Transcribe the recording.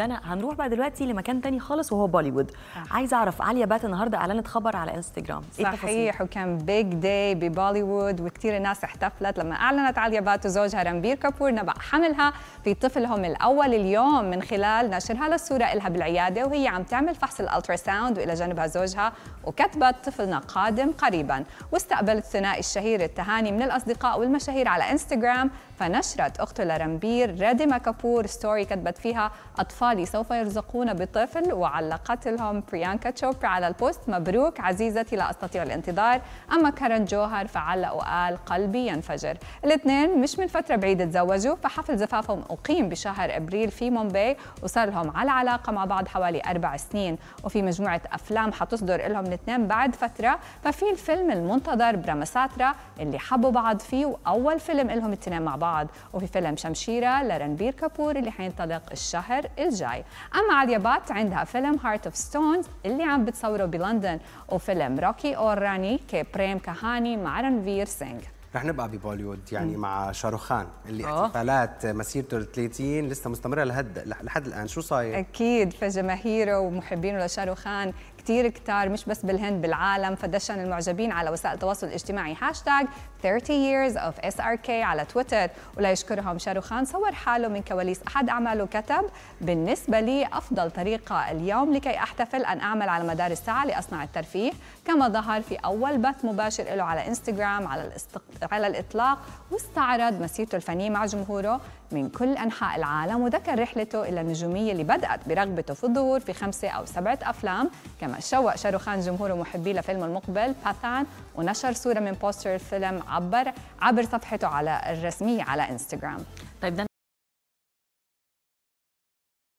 انا هنروح بقى دلوقتي لمكان تاني خالص وهو بوليوود آه. عايزه اعرف عليا بات النهارده اعلنت خبر على انستجرام إيه صحيح صحيح وكان بيج داي ببوليوود وكثير ناس احتفلت لما اعلنت عليا بات وزوجها رنبير كابور نبع حملها في طفلهم الاول اليوم من خلال نشرها للصوره لها بالعياده وهي عم تعمل فحص الالترا ساوند والى جانبها زوجها وكتبت طفلنا قادم قريبا واستقبلت الثنائي الشهير التهاني من الاصدقاء والمشاهير على انستغرام فنشرت أخت لرمبير راديما كابور ستوري كتبت فيها أطفالي سوف يرزقون بطفل وعلقت لهم بريانكا تشوبرا على البوست مبروك عزيزتي لا أستطيع الانتظار أما كارن جوهر فعلق وقال قلبي ينفجر الاثنين مش من فترة بعيدة تزوجوا فحفل زفافهم أقيم بشهر أبريل في مومباي وصار لهم على علاقة مع بعض حوالي أربع سنين وفي مجموعة أفلام حتصدر لهم الاثنين بعد فترة ففي الفيلم المنتظر برامساترا اللي حبوا بعض فيه وأول فيلم لهم الاثنين مع بعض بعض وفي فيلم شمشيرة لرنبير كابور اللي حينطلق الشهر الجاي أما عليا بات عندها فيلم هارت اوف ستونز اللي عم بتصوره بلندن وفيلم روكي اور راني كبريم كهاني مع رنفير سينغ رح نبقى ببوليوود يعني مع شاروخان اللي احتفالات مسيرته ال 30 لسه مستمره لهد لحد الان شو صاير؟ اكيد فجماهيره ومحبينه لشاروخان كتير كتار مش بس بالهند بالعالم فدشن المعجبين على وسائل التواصل الاجتماعي هاشتاج 30 years of SRK على تويتر وليشكرهم شاروخان صور حاله من كواليس أحد أعماله كتب بالنسبة لي أفضل طريقة اليوم لكي أحتفل أن أعمل على مدار الساعة لأصنع الترفيه كما ظهر في أول بث مباشر له على انستغرام على, الاستق... على الإطلاق واستعرض مسيرته الفنية مع جمهوره من كل أنحاء العالم وذكر رحلته إلى النجومية اللي بدأت برغبته في الظهور في خمسة أو سبعة أفلام كما شوق شاروخان جمهور ومحبيه لفيلم المقبل باثان ونشر صورة من بوستر الفيلم عبر عبر صفحته على الرسمية على انستغرام طيب